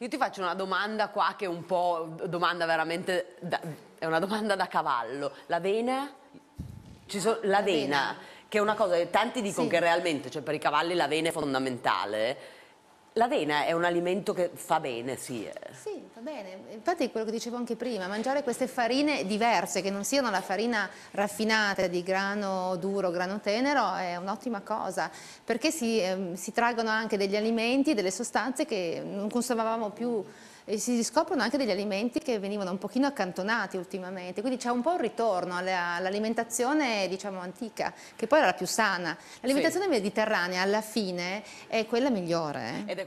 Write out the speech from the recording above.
Io ti faccio una domanda qua che è un po' domanda veramente, da, è una domanda da cavallo. L'avena? Ci so, vena, che è una cosa che tanti dicono sì. che realmente, cioè per i cavalli la vena è fondamentale L'avena è un alimento che fa bene, sì. Eh. Sì, fa bene. Infatti quello che dicevo anche prima, mangiare queste farine diverse, che non siano la farina raffinata di grano duro, grano tenero, è un'ottima cosa, perché si, eh, si traggono anche degli alimenti, delle sostanze che non consumavamo più e si riscoprono anche degli alimenti che venivano un pochino accantonati ultimamente, quindi c'è un po' un ritorno all'alimentazione diciamo antica, che poi era la più sana. L'alimentazione sì. mediterranea alla fine è quella migliore. Eh.